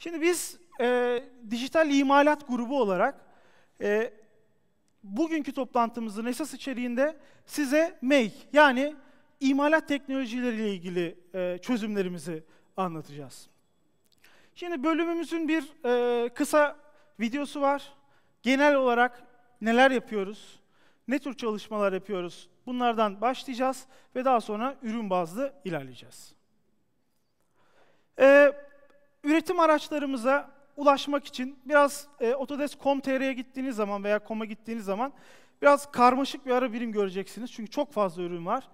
Şimdi biz e, dijital imalat grubu olarak e, bugünkü toplantımızın esas içeriğinde size MEI yani imalat teknolojileriyle ilgili e, çözümlerimizi anlatacağız. Şimdi bölümümüzün bir e, kısa videosu var. Genel olarak neler yapıyoruz, ne tür çalışmalar yapıyoruz bunlardan başlayacağız ve daha sonra ürün bazlı ilerleyeceğiz. E, üretim araçlarımıza ulaşmak için biraz e, otodesk.com.tr'ye gittiğiniz zaman veya com'a gittiğiniz zaman biraz karmaşık bir ara birim göreceksiniz. Çünkü çok fazla ürün var.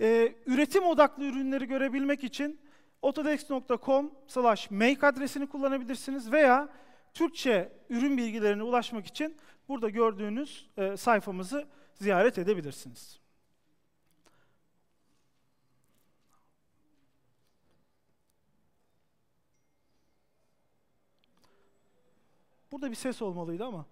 E, üretim odaklı ürünleri görebilmek için otodesk.com slash make adresini kullanabilirsiniz veya Türkçe ürün bilgilerine ulaşmak için burada gördüğünüz e, sayfamızı ziyaret edebilirsiniz. Burada bir ses olmalıydı ama.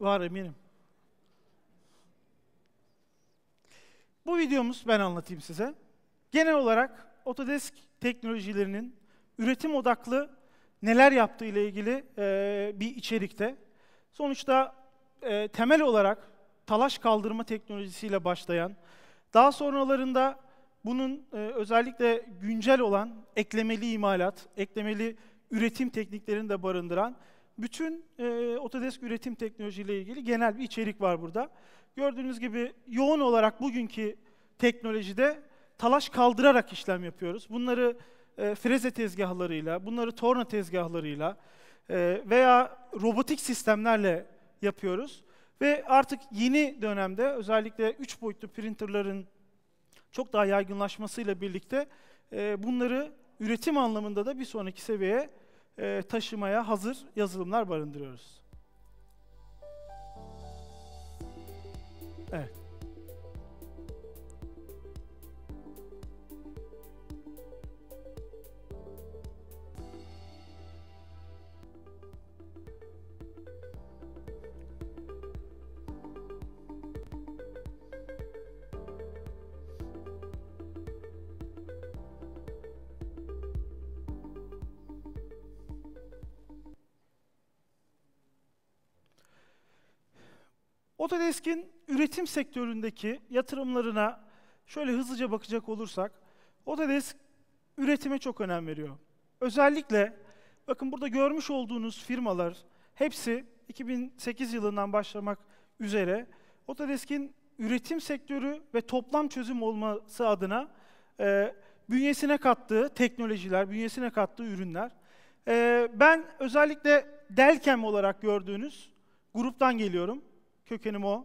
Var eminim. Bu videomuz ben anlatayım size. Genel olarak Autodesk teknolojilerinin üretim odaklı neler yaptığı ile ilgili e, bir içerikte. Sonuçta e, temel olarak talaş kaldırma teknolojisiyle başlayan, daha sonralarında bunun e, özellikle güncel olan eklemeli imalat, eklemeli üretim tekniklerini de barındıran bütün e, Autodesk üretim teknolojiyle ilgili genel bir içerik var burada. Gördüğünüz gibi yoğun olarak bugünkü teknolojide talaş kaldırarak işlem yapıyoruz. Bunları e, freze tezgahlarıyla, bunları torna tezgahlarıyla e, veya robotik sistemlerle yapıyoruz. Ve artık yeni dönemde özellikle 3 boyutlu printerların çok daha yaygınlaşmasıyla birlikte e, bunları üretim anlamında da bir sonraki seviyeye e, taşımaya hazır yazılımlar barındırıyoruz. Evet. Autodesk'in üretim sektöründeki yatırımlarına şöyle hızlıca bakacak olursak, Autodesk üretime çok önem veriyor. Özellikle bakın burada görmüş olduğunuz firmalar hepsi 2008 yılından başlamak üzere Autodesk'in üretim sektörü ve toplam çözüm olması adına e, bünyesine kattığı teknolojiler, bünyesine kattığı ürünler. E, ben özellikle Delkem olarak gördüğünüz gruptan geliyorum. Kökenim o.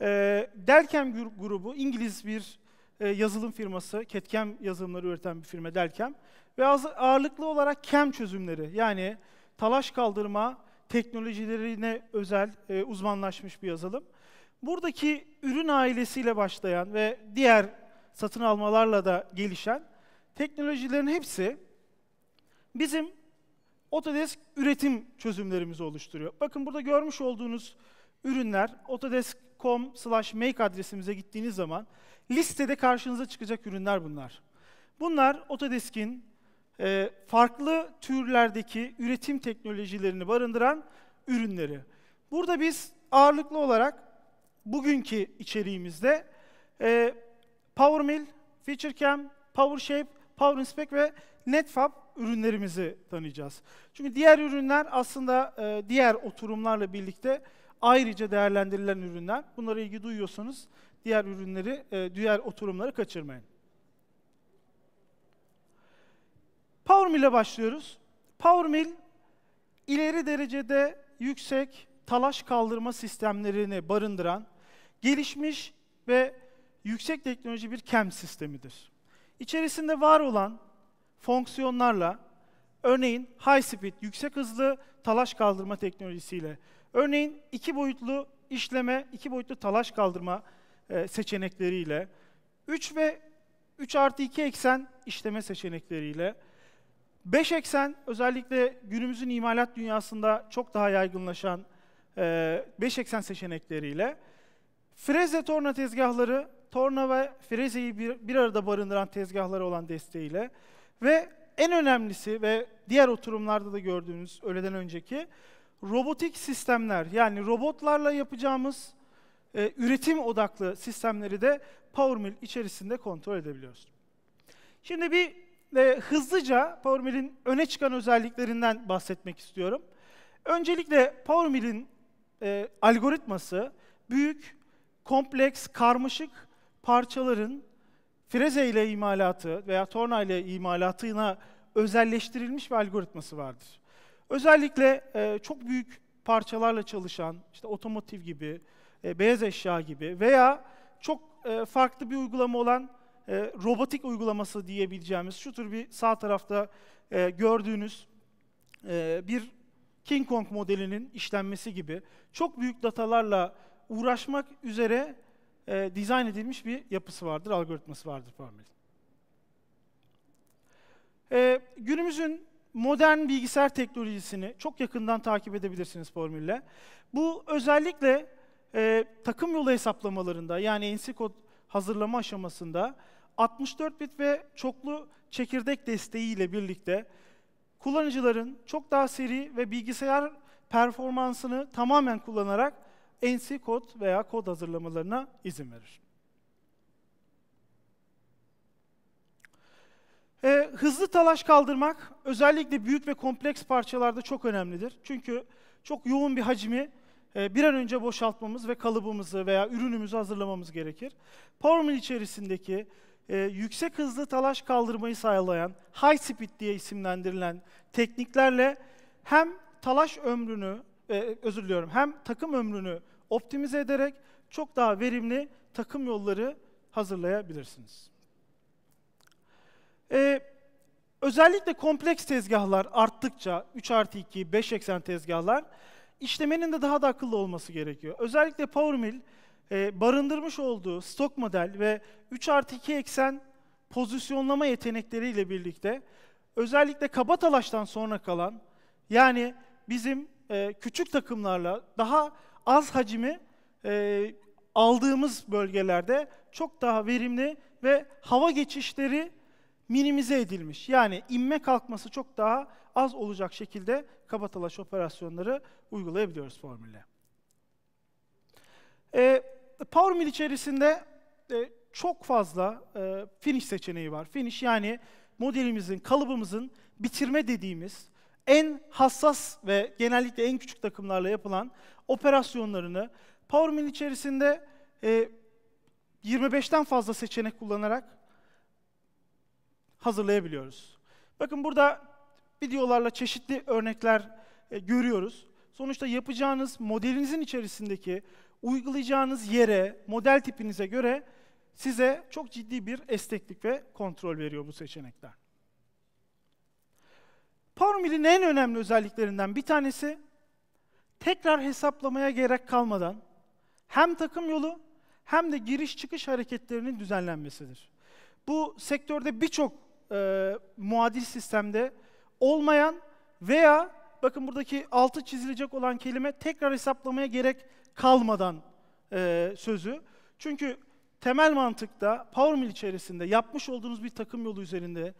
E, ee, Derkem grubu İngiliz bir e, yazılım firması, ketkem yazılımları üreten bir firma Derkem. Ve ağırlıklı olarak kem çözümleri yani talaş kaldırma teknolojilerine özel e, uzmanlaşmış bir yazılım. Buradaki ürün ailesiyle başlayan ve diğer satın almalarla da gelişen teknolojilerin hepsi bizim Autodesk üretim çözümlerimizi oluşturuyor. Bakın burada görmüş olduğunuz ürünler autodesk.com slash make adresimize gittiğiniz zaman listede karşınıza çıkacak ürünler bunlar. Bunlar Autodesk'in e, farklı türlerdeki üretim teknolojilerini barındıran ürünleri. Burada biz ağırlıklı olarak bugünkü içeriğimizde e, PowerMill, FeatureCam, PowerShape, PowerInspect ve NetFab ürünlerimizi tanıyacağız. Çünkü diğer ürünler aslında e, diğer oturumlarla birlikte ayrıca değerlendirilen ürünler. Bunlara ilgi duyuyorsanız diğer ürünleri, e, diğer oturumları kaçırmayın. Power ile başlıyoruz. Power Mill ileri derecede yüksek talaş kaldırma sistemlerini barındıran gelişmiş ve yüksek teknoloji bir KEM sistemidir. İçerisinde var olan fonksiyonlarla örneğin high speed yüksek hızlı talaş kaldırma teknolojisiyle Örneğin iki boyutlu işleme, iki boyutlu talaş kaldırma e, seçenekleriyle, 3 ve 3 artı 2 eksen işleme seçenekleriyle, 5 eksen özellikle günümüzün imalat dünyasında çok daha yaygınlaşan 5 e, eksen seçenekleriyle, freze torna tezgahları, torna ve frezeyi bir, bir arada barındıran tezgahları olan desteğiyle ve en önemlisi ve diğer oturumlarda da gördüğünüz öğleden önceki robotik sistemler yani robotlarla yapacağımız e, üretim odaklı sistemleri de PowerMill içerisinde kontrol edebiliyoruz. Şimdi bir e, hızlıca PowerMill'in öne çıkan özelliklerinden bahsetmek istiyorum. Öncelikle PowerMill'in e, algoritması büyük, kompleks, karmaşık parçaların freze ile imalatı veya torna ile imalatına özelleştirilmiş bir algoritması vardır. Özellikle e, çok büyük parçalarla çalışan, işte otomotiv gibi, e, beyaz eşya gibi veya çok e, farklı bir uygulama olan e, robotik uygulaması diyebileceğimiz, şu tür bir sağ tarafta e, gördüğünüz e, bir King Kong modelinin işlenmesi gibi çok büyük datalarla uğraşmak üzere e, dizayn edilmiş bir yapısı vardır, algoritması vardır Parmel'in. E, günümüzün modern bilgisayar teknolojisini çok yakından takip edebilirsiniz formülle. Bu özellikle e, takım yolu hesaplamalarında yani ensi kod hazırlama aşamasında 64 bit ve çoklu çekirdek desteği ile birlikte kullanıcıların çok daha seri ve bilgisayar performansını tamamen kullanarak NC kod veya kod hazırlamalarına izin verir. E, hızlı talaş kaldırmak özellikle büyük ve kompleks parçalarda çok önemlidir. Çünkü çok yoğun bir hacmi e, bir an önce boşaltmamız ve kalıbımızı veya ürünümüzü hazırlamamız gerekir. Power içerisindeki e, yüksek hızlı talaş kaldırmayı sağlayan high speed diye isimlendirilen tekniklerle hem talaş ömrünü, e, özür diliyorum, hem takım ömrünü optimize ederek çok daha verimli takım yolları hazırlayabilirsiniz. Ee, özellikle kompleks tezgahlar arttıkça, 3 artı 2, 5 eksen tezgahlar, işlemenin de daha da akıllı olması gerekiyor. Özellikle PowerMill e, barındırmış olduğu stok model ve 3 artı 2 eksen pozisyonlama yetenekleriyle birlikte özellikle kaba sonra kalan yani bizim e, küçük takımlarla daha az hacimi e, aldığımız bölgelerde çok daha verimli ve hava geçişleri minimize edilmiş. Yani inme kalkması çok daha az olacak şekilde kabatalaş operasyonları uygulayabiliyoruz formülle. E, Power Mill içerisinde e, çok fazla e, finish seçeneği var. Finish yani modelimizin, kalıbımızın bitirme dediğimiz en hassas ve genellikle en küçük takımlarla yapılan operasyonlarını Power Mill içerisinde e, 25'ten fazla seçenek kullanarak hazırlayabiliyoruz. Bakın burada videolarla çeşitli örnekler e, görüyoruz. Sonuçta yapacağınız modelinizin içerisindeki uygulayacağınız yere, model tipinize göre size çok ciddi bir esneklik ve kontrol veriyor bu seçenekler. Power Mill'in en önemli özelliklerinden bir tanesi tekrar hesaplamaya gerek kalmadan hem takım yolu hem de giriş çıkış hareketlerinin düzenlenmesidir. Bu sektörde birçok e, muadil sistemde olmayan veya bakın buradaki altı çizilecek olan kelime tekrar hesaplamaya gerek kalmadan e, sözü. Çünkü temel mantıkta Power Mill içerisinde yapmış olduğunuz bir takım yolu üzerinde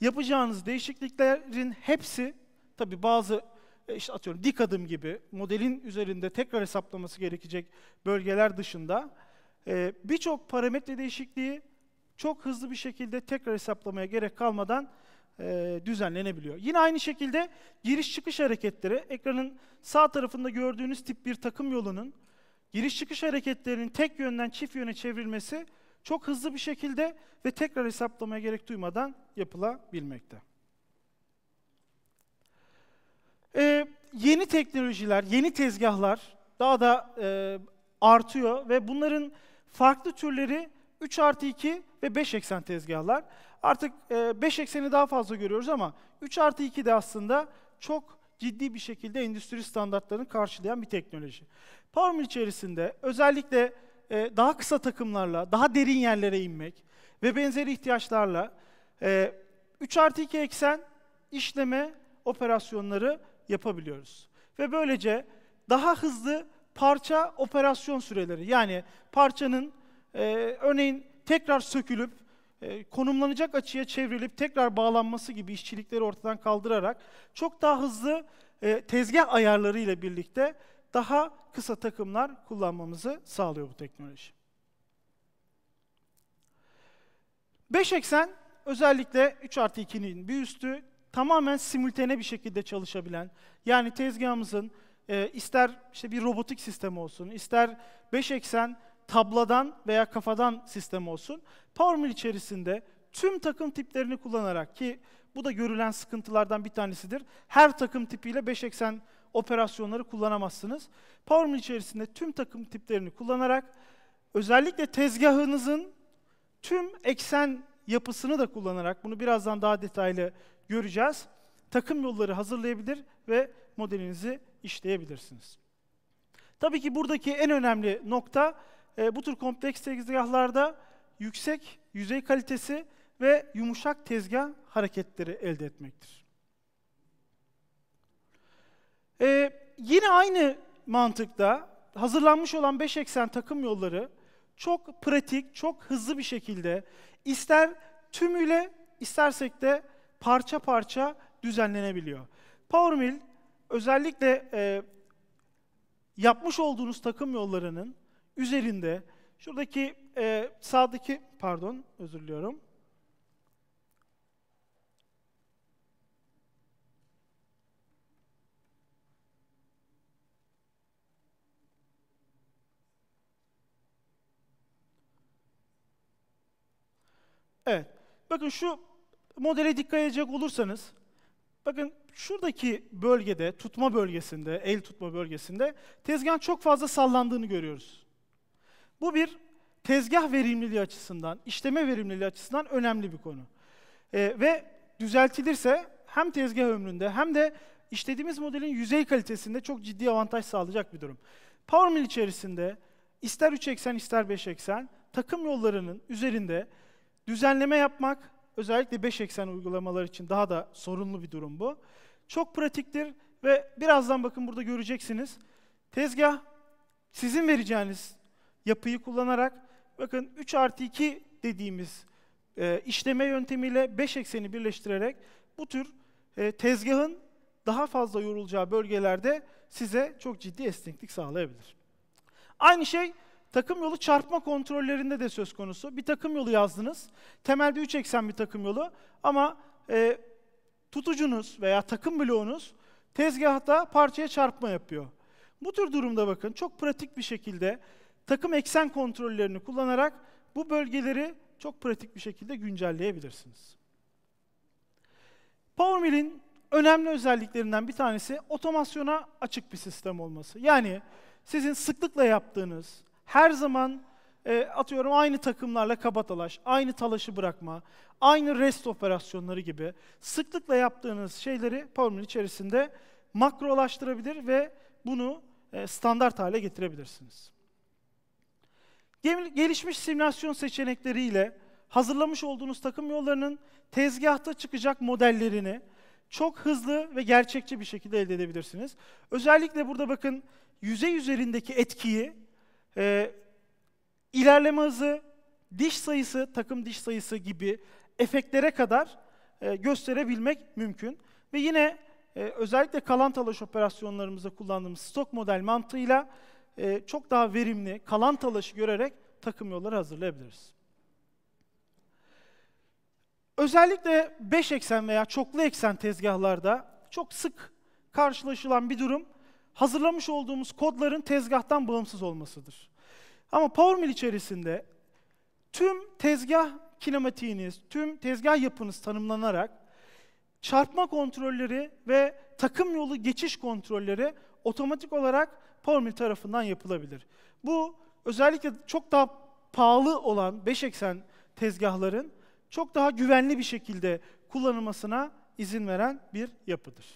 yapacağınız değişikliklerin hepsi tabi bazı e, işte atıyorum dik adım gibi modelin üzerinde tekrar hesaplaması gerekecek bölgeler dışında e, birçok parametre değişikliği çok hızlı bir şekilde tekrar hesaplamaya gerek kalmadan e, düzenlenebiliyor. Yine aynı şekilde giriş çıkış hareketleri, ekranın sağ tarafında gördüğünüz tip bir takım yolunun giriş çıkış hareketlerinin tek yönden çift yöne çevrilmesi çok hızlı bir şekilde ve tekrar hesaplamaya gerek duymadan yapılabilmekte. Ee, yeni teknolojiler, yeni tezgahlar daha da e, artıyor ve bunların farklı türleri 3 artı 2 ve 5 eksen tezgahlar. Artık 5 e, ekseni daha fazla görüyoruz ama 3 artı 2 de aslında çok ciddi bir şekilde endüstri standartlarını karşılayan bir teknoloji. Power içerisinde özellikle e, daha kısa takımlarla, daha derin yerlere inmek ve benzeri ihtiyaçlarla 3 e, artı 2 eksen işleme operasyonları yapabiliyoruz. Ve böylece daha hızlı parça operasyon süreleri yani parçanın e, örneğin tekrar sökülüp e, konumlanacak açıya çevrilip tekrar bağlanması gibi işçilikleri ortadan kaldırarak çok daha hızlı e, tezgah ayarları ile birlikte daha kısa takımlar kullanmamızı sağlıyor bu teknoloji. 5 eksen özellikle 3 artı 2'nin bir üstü tamamen simultane bir şekilde çalışabilen, yani tezgahımızın e, ister işte bir robotik sistem olsun, ister 5 eksen tabladan veya kafadan sistem olsun. PowerMill içerisinde tüm takım tiplerini kullanarak ki bu da görülen sıkıntılardan bir tanesidir. Her takım tipiyle 5 eksen operasyonları kullanamazsınız. PowerMill içerisinde tüm takım tiplerini kullanarak özellikle tezgahınızın tüm eksen yapısını da kullanarak bunu birazdan daha detaylı göreceğiz. Takım yolları hazırlayabilir ve modelinizi işleyebilirsiniz. Tabii ki buradaki en önemli nokta e, bu tür kompleks tezgahlarda yüksek yüzey kalitesi ve yumuşak tezgah hareketleri elde etmektir. E, yine aynı mantıkta hazırlanmış olan 5 eksen takım yolları çok pratik, çok hızlı bir şekilde ister tümüyle istersek de parça parça düzenlenebiliyor. PowerMill özellikle e, yapmış olduğunuz takım yollarının üzerinde şuradaki e, sağdaki pardon özür diliyorum. Evet. Bakın şu modele dikkat edecek olursanız bakın şuradaki bölgede tutma bölgesinde, el tutma bölgesinde tezgahın çok fazla sallandığını görüyoruz. Bu bir tezgah verimliliği açısından, işleme verimliliği açısından önemli bir konu. E, ve düzeltilirse hem tezgah ömründe hem de işlediğimiz modelin yüzey kalitesinde çok ciddi avantaj sağlayacak bir durum. Powermill içerisinde ister 380 ister 580 takım yollarının üzerinde düzenleme yapmak özellikle 580 uygulamalar için daha da sorunlu bir durum bu. Çok pratiktir ve birazdan bakın burada göreceksiniz. Tezgah sizin vereceğiniz yapıyı kullanarak bakın 3 artı 2 dediğimiz e, işleme yöntemiyle 5 ekseni birleştirerek bu tür e, tezgahın daha fazla yorulacağı bölgelerde size çok ciddi esneklik sağlayabilir. Aynı şey takım yolu çarpma kontrollerinde de söz konusu. Bir takım yolu yazdınız. Temelde 3 eksen bir takım yolu ama e, tutucunuz veya takım bloğunuz tezgahta parçaya çarpma yapıyor. Bu tür durumda bakın çok pratik bir şekilde takım eksen kontrollerini kullanarak bu bölgeleri çok pratik bir şekilde güncelleyebilirsiniz. PowerMill'in önemli özelliklerinden bir tanesi otomasyona açık bir sistem olması. Yani sizin sıklıkla yaptığınız, her zaman e, atıyorum aynı takımlarla kabatalaş, aynı talaşı bırakma, aynı rest operasyonları gibi sıklıkla yaptığınız şeyleri PowerMill içerisinde makrolaştırabilir ve bunu e, standart hale getirebilirsiniz. Gelişmiş simülasyon seçenekleriyle hazırlamış olduğunuz takım yollarının tezgahta çıkacak modellerini çok hızlı ve gerçekçi bir şekilde elde edebilirsiniz. Özellikle burada bakın yüzey üzerindeki etkiyi, e, ilerleme hızı, diş sayısı, takım diş sayısı gibi efektlere kadar e, gösterebilmek mümkün. Ve yine e, özellikle kalan talaş operasyonlarımızda kullandığımız stok model mantığıyla e, çok daha verimli, kalan talaşı görerek takım yolları hazırlayabiliriz. Özellikle 5 eksen veya çoklu eksen tezgahlarda çok sık karşılaşılan bir durum hazırlamış olduğumuz kodların tezgahtan bağımsız olmasıdır. Ama PowerMill içerisinde tüm tezgah kinematiğiniz, tüm tezgah yapınız tanımlanarak çarpma kontrolleri ve takım yolu geçiş kontrolleri otomatik olarak Hormil tarafından yapılabilir. Bu özellikle çok daha pahalı olan 5 eksen tezgahların çok daha güvenli bir şekilde kullanılmasına izin veren bir yapıdır.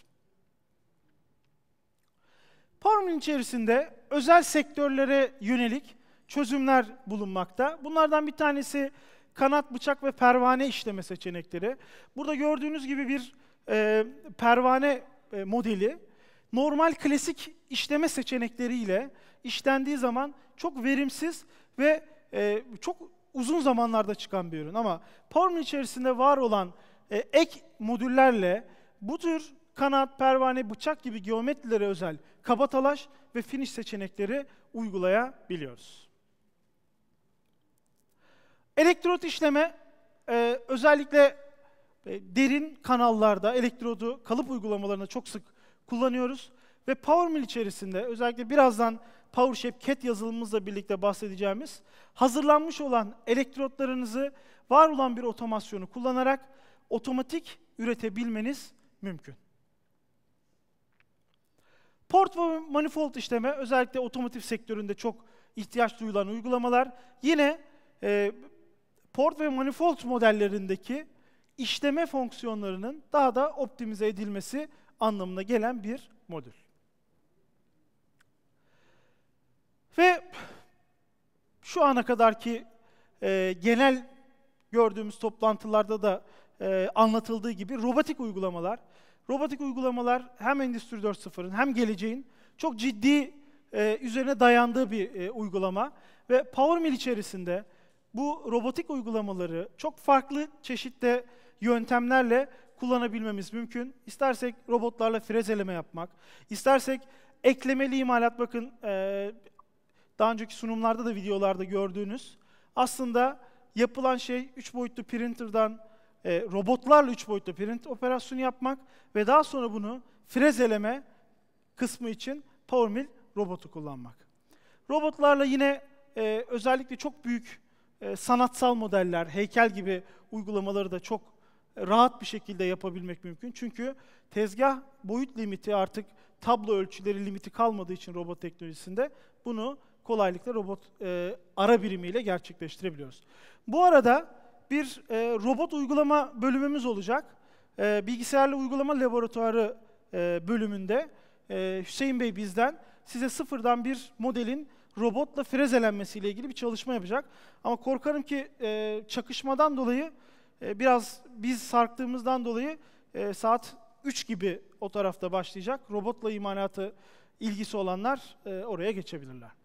Parmin içerisinde özel sektörlere yönelik çözümler bulunmakta. Bunlardan bir tanesi kanat, bıçak ve pervane işleme seçenekleri. Burada gördüğünüz gibi bir e, pervane e, modeli. Normal klasik işleme seçenekleriyle işlendiği zaman çok verimsiz ve e, çok uzun zamanlarda çıkan bir ürün. Ama Power'ın içerisinde var olan e, ek modüllerle bu tür kanat, pervane, bıçak gibi geometrilere özel kabatalaş ve finish seçenekleri uygulayabiliyoruz. Elektrot işleme e, özellikle e, derin kanallarda elektrodu kalıp uygulamalarında çok sık kullanıyoruz. Ve PowerMill içerisinde özellikle birazdan PowerShape CAD yazılımımızla birlikte bahsedeceğimiz hazırlanmış olan elektrotlarınızı var olan bir otomasyonu kullanarak otomatik üretebilmeniz mümkün. Port ve manifold işleme özellikle otomotiv sektöründe çok ihtiyaç duyulan uygulamalar. Yine e, port ve manifold modellerindeki işleme fonksiyonlarının daha da optimize edilmesi anlamına gelen bir modül. Ve şu ana kadarki e, genel gördüğümüz toplantılarda da e, anlatıldığı gibi robotik uygulamalar, robotik uygulamalar hem Endüstri 4.0'ın hem geleceğin çok ciddi e, üzerine dayandığı bir e, uygulama ve PowerMill içerisinde bu robotik uygulamaları çok farklı çeşitli yöntemlerle kullanabilmemiz mümkün. İstersek robotlarla frezeleme yapmak, istersek eklemeli imalat bakın e, daha önceki sunumlarda da videolarda gördüğünüz aslında yapılan şey 3 boyutlu printer'dan e, robotlarla 3 boyutlu print operasyonu yapmak ve daha sonra bunu frezeleme kısmı için PowerMill robotu kullanmak. Robotlarla yine e, özellikle çok büyük e, sanatsal modeller, heykel gibi uygulamaları da çok rahat bir şekilde yapabilmek mümkün. Çünkü tezgah boyut limiti artık tablo ölçüleri limiti kalmadığı için robot teknolojisinde bunu kolaylıkla robot e, ara birimiyle gerçekleştirebiliyoruz. Bu arada bir e, robot uygulama bölümümüz olacak. E, bilgisayarlı uygulama laboratuvarı e, bölümünde e, Hüseyin Bey bizden size sıfırdan bir modelin robotla frezelenmesiyle ilgili bir çalışma yapacak. Ama korkarım ki e, çakışmadan dolayı e, biraz biz sarktığımızdan dolayı e, saat 3 gibi o tarafta başlayacak. Robotla imalatı ilgisi olanlar e, oraya geçebilirler.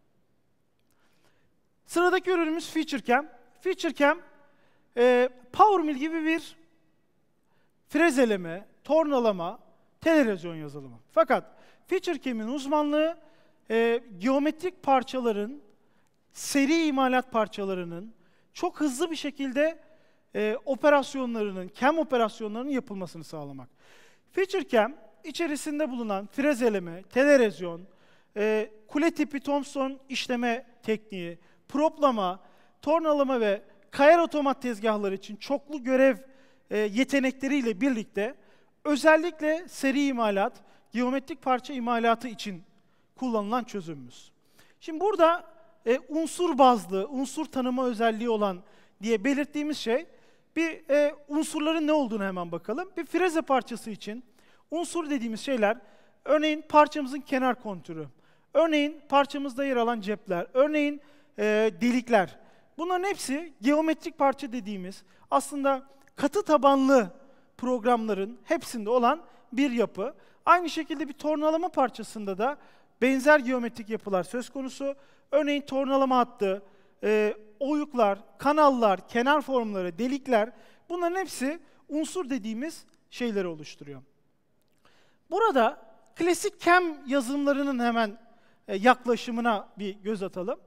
Sıradaki ürünümüz FeatureCam. FeatureCam e, PowerMill gibi bir frezeleme, tornalama, televizyon yazılımı. Fakat FeatureCam'in uzmanlığı e, geometrik parçaların, seri imalat parçalarının çok hızlı bir şekilde e, operasyonlarının, cam operasyonlarının yapılmasını sağlamak. FeatureCam içerisinde bulunan frezeleme, telerezyon, e, kule tipi Thomson işleme tekniği, proplama, tornalama ve kayar otomat tezgahları için çoklu görev e, yetenekleriyle birlikte özellikle seri imalat, geometrik parça imalatı için kullanılan çözümümüz. Şimdi burada e, unsur bazlı, unsur tanıma özelliği olan diye belirttiğimiz şey bir e, unsurların ne olduğunu hemen bakalım. Bir freze parçası için unsur dediğimiz şeyler örneğin parçamızın kenar kontürü, örneğin parçamızda yer alan cepler, örneğin e, delikler. Bunların hepsi geometrik parça dediğimiz aslında katı tabanlı programların hepsinde olan bir yapı. Aynı şekilde bir tornalama parçasında da benzer geometrik yapılar söz konusu. Örneğin tornalama hattı, e, oyuklar, kanallar, kenar formları, delikler bunların hepsi unsur dediğimiz şeyleri oluşturuyor. Burada klasik kem yazılımlarının hemen e, yaklaşımına bir göz atalım.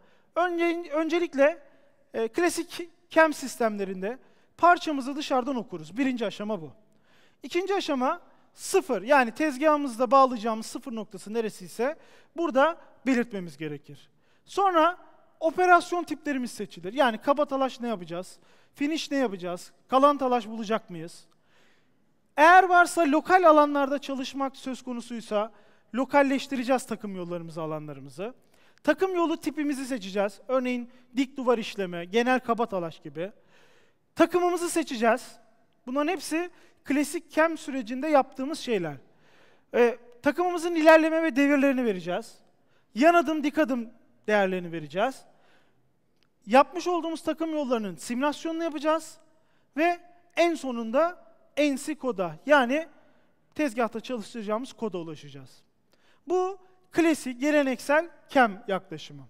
Önce, öncelikle e, klasik kem sistemlerinde parçamızı dışarıdan okuruz. Birinci aşama bu. İkinci aşama sıfır yani tezgahımızda bağlayacağımız sıfır noktası neresiyse burada belirtmemiz gerekir. Sonra operasyon tiplerimiz seçilir. Yani kaba ne yapacağız? Finish ne yapacağız? Kalan talaş bulacak mıyız? Eğer varsa lokal alanlarda çalışmak söz konusuysa lokalleştireceğiz takım yollarımızı, alanlarımızı. Takım yolu tipimizi seçeceğiz. Örneğin dik duvar işleme, genel kaba talaş gibi. Takımımızı seçeceğiz. Bunların hepsi klasik kem sürecinde yaptığımız şeyler. Ee, takımımızın ilerleme ve devirlerini vereceğiz. Yan adım, dik adım değerlerini vereceğiz. Yapmış olduğumuz takım yollarının simülasyonunu yapacağız. Ve en sonunda NC koda yani tezgahta çalıştıracağımız koda ulaşacağız. Bu klasik, geleneksel kem yaklaşımı.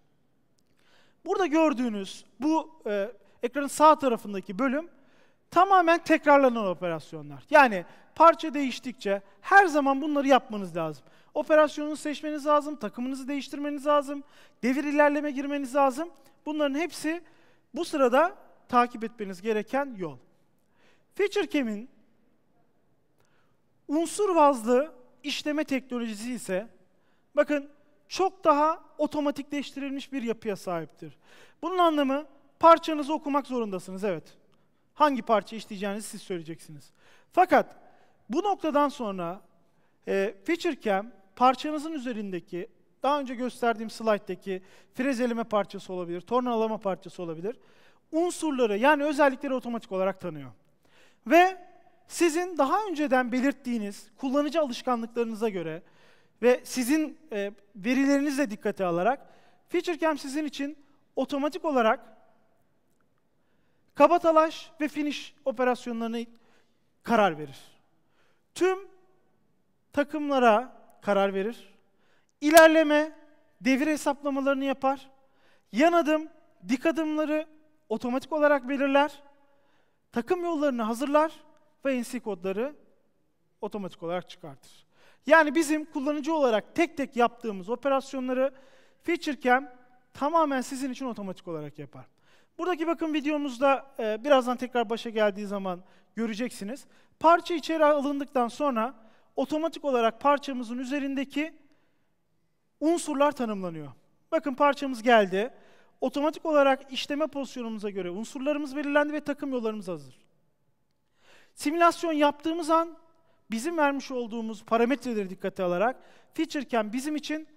Burada gördüğünüz bu e, ekranın sağ tarafındaki bölüm tamamen tekrarlanan operasyonlar. Yani parça değiştikçe her zaman bunları yapmanız lazım. Operasyonunuzu seçmeniz lazım, takımınızı değiştirmeniz lazım, devir ilerleme girmeniz lazım. Bunların hepsi bu sırada takip etmeniz gereken yol. FeatureCam'in unsur bazlı işleme teknolojisi ise Bakın çok daha otomatikleştirilmiş bir yapıya sahiptir. Bunun anlamı parçanızı okumak zorundasınız evet. Hangi parça işleyeceğinizi siz söyleyeceksiniz. Fakat bu noktadan sonra e, Feature parçanızın üzerindeki daha önce gösterdiğim slayttaki frezeleme parçası olabilir, tornalama parçası olabilir. Unsurları yani özellikleri otomatik olarak tanıyor. Ve sizin daha önceden belirttiğiniz kullanıcı alışkanlıklarınıza göre ve sizin e, verilerinizle dikkate alarak FeatureCam sizin için otomatik olarak kaba ve finish operasyonlarını karar verir. Tüm takımlara karar verir. İlerleme, devir hesaplamalarını yapar. Yan adım, dik adımları otomatik olarak belirler. Takım yollarını hazırlar ve NC kodları otomatik olarak çıkartır. Yani bizim kullanıcı olarak tek tek yaptığımız operasyonları FeatureCam tamamen sizin için otomatik olarak yapar. Buradaki bakın videomuzda e, birazdan tekrar başa geldiği zaman göreceksiniz. Parça içeri alındıktan sonra otomatik olarak parçamızın üzerindeki unsurlar tanımlanıyor. Bakın parçamız geldi. Otomatik olarak işleme pozisyonumuza göre unsurlarımız belirlendi ve takım yollarımız hazır. Simülasyon yaptığımız an bizim vermiş olduğumuz parametreleri dikkate alarak featureken bizim için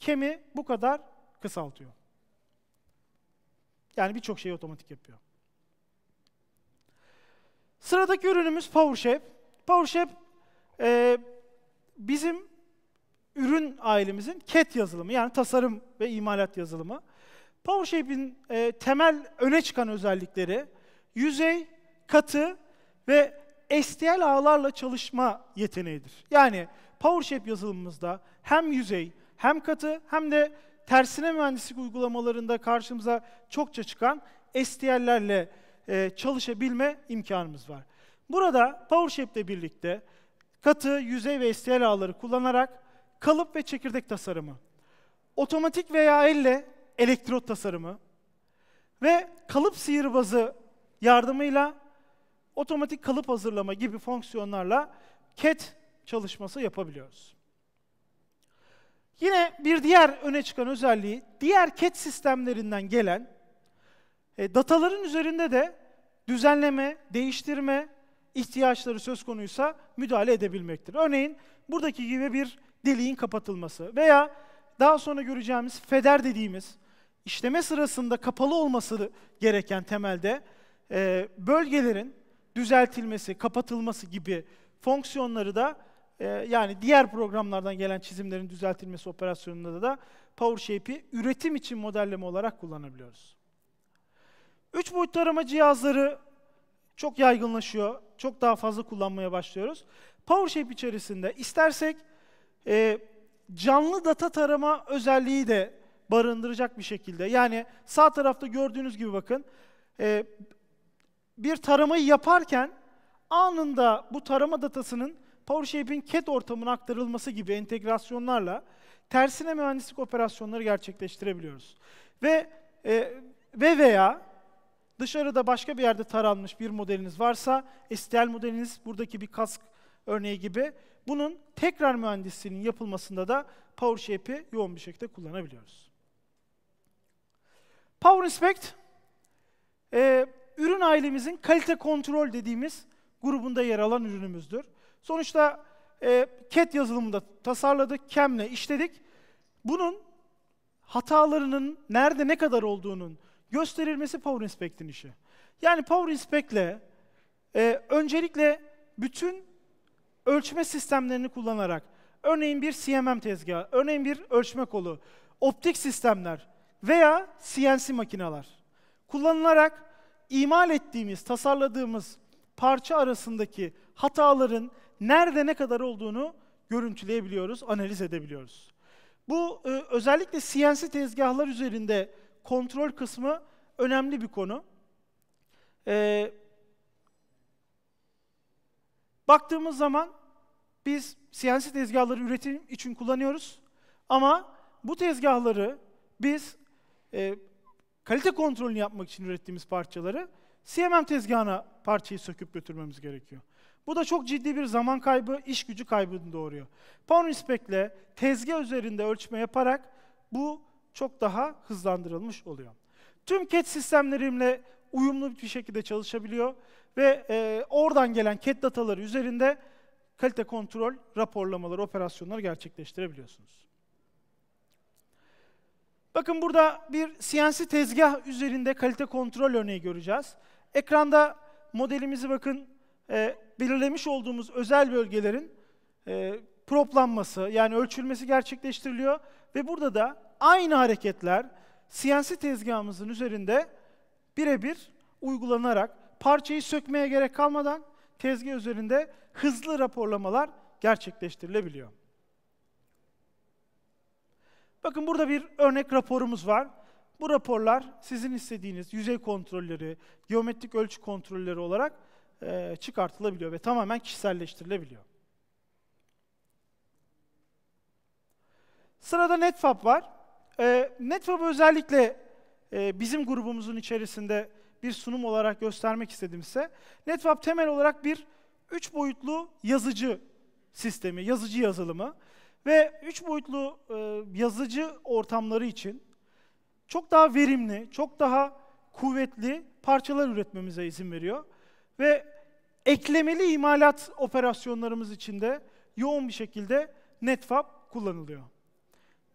kemi bu kadar kısaltıyor. Yani birçok şeyi otomatik yapıyor. Sıradaki ürünümüz PowerShape. PowerShape e, bizim ürün ailemizin CAD yazılımı yani tasarım ve imalat yazılımı. PowerShape'in e, temel öne çıkan özellikleri yüzey, katı ve STL ağlarla çalışma yeteneğidir. Yani PowerShape yazılımımızda hem yüzey, hem katı hem de tersine mühendislik uygulamalarında karşımıza çokça çıkan STL'lerle e, çalışabilme imkanımız var. Burada PowerShape ile birlikte katı, yüzey ve STL ağları kullanarak kalıp ve çekirdek tasarımı, otomatik veya elle elektrot tasarımı ve kalıp sihirbazı yardımıyla otomatik kalıp hazırlama gibi fonksiyonlarla CAT çalışması yapabiliyoruz. Yine bir diğer öne çıkan özelliği, diğer CAT sistemlerinden gelen e, dataların üzerinde de düzenleme, değiştirme ihtiyaçları söz konuysa müdahale edebilmektir. Örneğin buradaki gibi bir deliğin kapatılması veya daha sonra göreceğimiz FEDER dediğimiz işleme sırasında kapalı olması gereken temelde e, bölgelerin düzeltilmesi, kapatılması gibi fonksiyonları da e, yani diğer programlardan gelen çizimlerin düzeltilmesi operasyonunda da PowerShape'i üretim için modelleme olarak kullanabiliyoruz. Üç boyutlu arama cihazları çok yaygınlaşıyor, çok daha fazla kullanmaya başlıyoruz. PowerShape içerisinde istersek e, canlı data tarama özelliği de barındıracak bir şekilde. Yani sağ tarafta gördüğünüz gibi bakın, e, bir taramayı yaparken anında bu tarama datasının PowerShape'in CAD ortamına aktarılması gibi entegrasyonlarla tersine mühendislik operasyonları gerçekleştirebiliyoruz. Ve e, ve veya dışarıda başka bir yerde taranmış bir modeliniz varsa, STL modeliniz buradaki bir kask örneği gibi bunun tekrar mühendisliğinin yapılmasında da PowerShape'i yoğun bir şekilde kullanabiliyoruz. Power Inspect e, ürün ailemizin kalite kontrol dediğimiz grubunda yer alan ürünümüzdür. Sonuçta e, CAD yazılımında tasarladık, CAM'le işledik. Bunun hatalarının nerede ne kadar olduğunun gösterilmesi Power Inspect'in işi. Yani Power Inspect'le e, öncelikle bütün ölçme sistemlerini kullanarak, örneğin bir CMM tezgahı, örneğin bir ölçme kolu, optik sistemler veya CNC makineler kullanılarak imal ettiğimiz, tasarladığımız parça arasındaki hataların nerede ne kadar olduğunu görüntüleyebiliyoruz, analiz edebiliyoruz. Bu e, özellikle CNC tezgahlar üzerinde kontrol kısmı önemli bir konu. E, baktığımız zaman biz CNC tezgahları üretim için kullanıyoruz ama bu tezgahları biz e, kalite kontrolünü yapmak için ürettiğimiz parçaları CMM tezgahına parçayı söküp götürmemiz gerekiyor. Bu da çok ciddi bir zaman kaybı, iş gücü kaybını doğuruyor. Pound Respect'le tezgah üzerinde ölçme yaparak bu çok daha hızlandırılmış oluyor. Tüm CAD sistemlerimle uyumlu bir şekilde çalışabiliyor ve e, oradan gelen CAD dataları üzerinde kalite kontrol raporlamaları, operasyonları gerçekleştirebiliyorsunuz. Bakın burada bir CNC tezgah üzerinde kalite kontrol örneği göreceğiz. Ekranda modelimizi bakın e, belirlemiş olduğumuz özel bölgelerin e, proplanması yani ölçülmesi gerçekleştiriliyor ve burada da aynı hareketler CNC tezgahımızın üzerinde birebir uygulanarak parçayı sökmeye gerek kalmadan tezgah üzerinde hızlı raporlamalar gerçekleştirilebiliyor. Bakın burada bir örnek raporumuz var. Bu raporlar sizin istediğiniz yüzey kontrolleri, geometrik ölçü kontrolleri olarak e, çıkartılabiliyor ve tamamen kişiselleştirilebiliyor. Sırada NetFab var. E, NetFab'ı özellikle e, bizim grubumuzun içerisinde bir sunum olarak göstermek istedimse, NetFab temel olarak bir üç boyutlu yazıcı sistemi, yazıcı yazılımı. Ve üç boyutlu e, yazıcı ortamları için çok daha verimli, çok daha kuvvetli parçalar üretmemize izin veriyor. Ve eklemeli imalat operasyonlarımız için de yoğun bir şekilde NetFab kullanılıyor.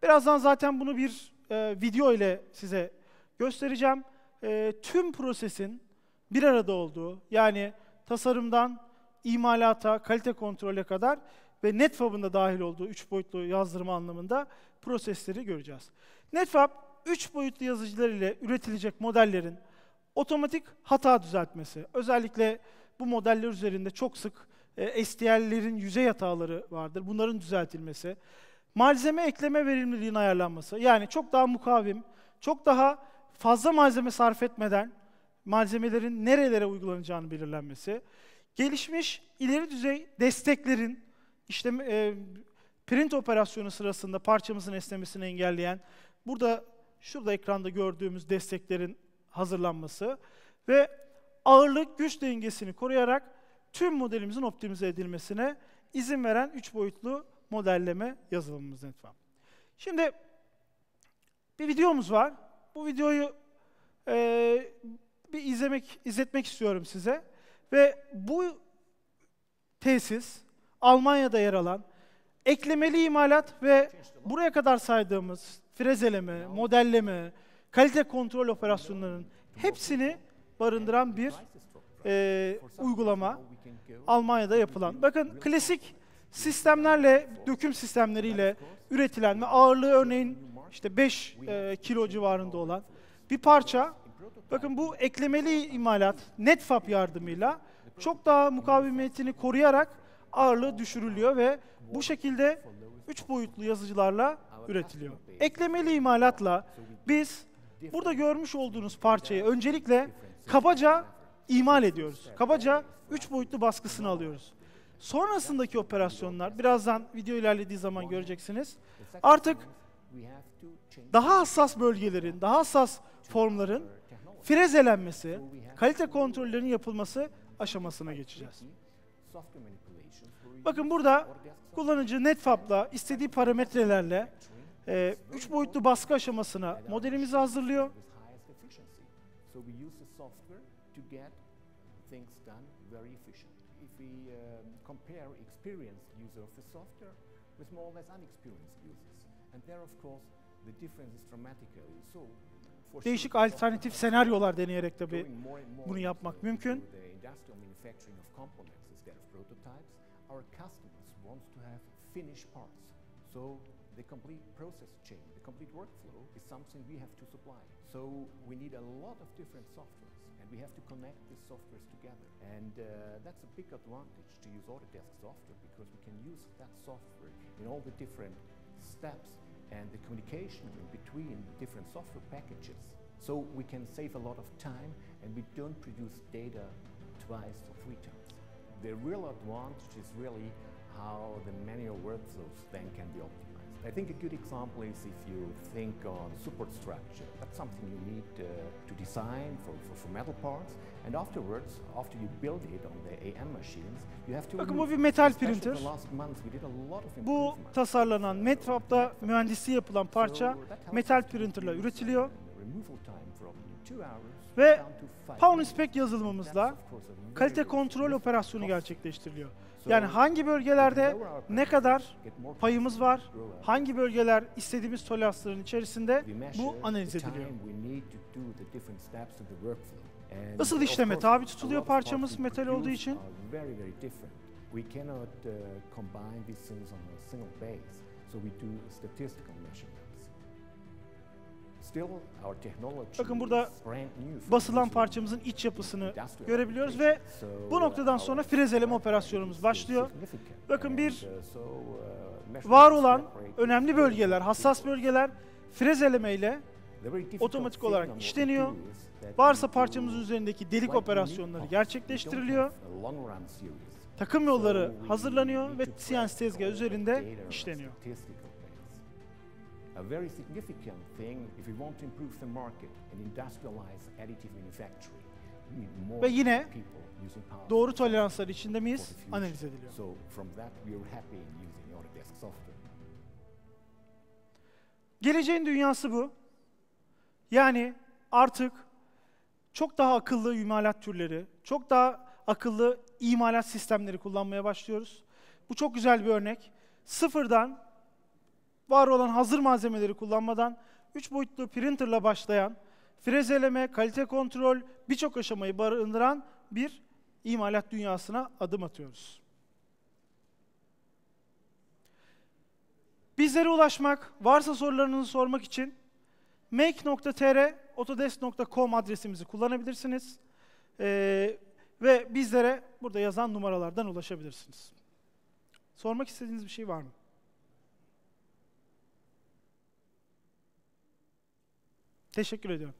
Birazdan zaten bunu bir e, video ile size göstereceğim. E, tüm prosesin bir arada olduğu, yani tasarımdan imalata, kalite kontrole kadar ve NetFab'ın da dahil olduğu üç boyutlu yazdırma anlamında prosesleri göreceğiz. NetFab, üç boyutlu yazıcılar ile üretilecek modellerin otomatik hata düzeltmesi. Özellikle bu modeller üzerinde çok sık e, STL'lerin yüzey hataları vardır. Bunların düzeltilmesi. Malzeme ekleme verimliliğinin ayarlanması. Yani çok daha mukavim, çok daha fazla malzeme sarf etmeden malzemelerin nerelere uygulanacağını belirlenmesi. Gelişmiş ileri düzey desteklerin işte e, print operasyonu sırasında parçamızın esnemesini engelleyen, burada şurada ekranda gördüğümüz desteklerin hazırlanması ve ağırlık güç dengesini koruyarak tüm modelimizin optimize edilmesine izin veren 3 boyutlu modelleme yazılımımız NetWeb. Şimdi bir videomuz var. Bu videoyu e, bir izlemek, izletmek istiyorum size. Ve bu tesis, Almanya'da yer alan, eklemeli imalat ve buraya kadar saydığımız frezeleme, modelleme, kalite kontrol operasyonlarının hepsini barındıran bir e, uygulama Almanya'da yapılan. Bakın klasik sistemlerle, döküm sistemleriyle üretilen ve ağırlığı örneğin işte 5 e, kilo civarında olan bir parça. Bakın bu eklemeli imalat NetFab yardımıyla çok daha mukavemetini koruyarak ağırlığı düşürülüyor ve bu şekilde 3 boyutlu yazıcılarla üretiliyor. Eklemeli imalatla biz burada görmüş olduğunuz parçayı öncelikle kabaca imal ediyoruz. Kabaca 3 boyutlu baskısını alıyoruz. Sonrasındaki operasyonlar, birazdan video ilerlediği zaman göreceksiniz. Artık daha hassas bölgelerin, daha hassas formların frezelenmesi, kalite kontrollerinin yapılması aşamasına geçeceğiz. Bakın burada kullanıcı netfab'la istediği parametrelerle 3 e, üç boyutlu baskı aşamasına modelimizi hazırlıyor. Değişik alternatif senaryolar deneyerek tabi bunu yapmak mümkün. our customers want to have finished parts. So the complete process chain, the complete workflow is something we have to supply. So we need a lot of different softwares and we have to connect these softwares together. And uh, that's a big advantage to use Autodesk software because we can use that software in all the different steps and the communication in between different software packages. So we can save a lot of time and we don't produce data twice or three times. the real advantage is really how the manual workflows then can be optimized. I think a good example is if you think on superstructure. That's something you need uh, to design for, for, for, metal parts. And afterwards, after you build it on the AM machines, you have to... Bakın bu bir metal printer. Bu tasarlanan MedFab'da mühendisi yapılan parça metal printerla üretiliyor. Ve Power Inspect yazılımımızla kalite kontrol operasyonu gerçekleştiriliyor. Yani hangi bölgelerde ne kadar payımız var, hangi bölgeler istediğimiz toleransların içerisinde bu analiz ediliyor. Isıl işleme tabi tutuluyor parçamız metal olduğu için. Uh, so we do statistical measurement. Bakın burada basılan parçamızın iç yapısını görebiliyoruz ve bu noktadan uh, sonra frezeleme operasyonumuz başlıyor. Bakın bir uh, uh, var olan önemli bölgeler, hassas bölgeler frezeleme ile otomatik olarak işleniyor. Varsa parçamızın üzerindeki delik operasyonları gerçekleştiriliyor. Takım yolları hazırlanıyor ve CNC tezgahı üzerinde işleniyor a very significant thing if we want to improve the market and industrialize additive manufacturing. Ve yine doğru toleranslar içinde miyiz analiz ediliyor. So from that we are happy in using Autodesk software. Geleceğin dünyası bu. Yani artık çok daha akıllı imalat türleri, çok daha akıllı imalat sistemleri kullanmaya başlıyoruz. Bu çok güzel bir örnek. Sıfırdan var olan hazır malzemeleri kullanmadan 3 boyutlu printerla başlayan, frezeleme, kalite kontrol birçok aşamayı barındıran bir imalat dünyasına adım atıyoruz. Bizlere ulaşmak, varsa sorularınızı sormak için make.tr otodesk.com adresimizi kullanabilirsiniz. Ee, ve bizlere burada yazan numaralardan ulaşabilirsiniz. Sormak istediğiniz bir şey var mı? Teşekkür ediyorum.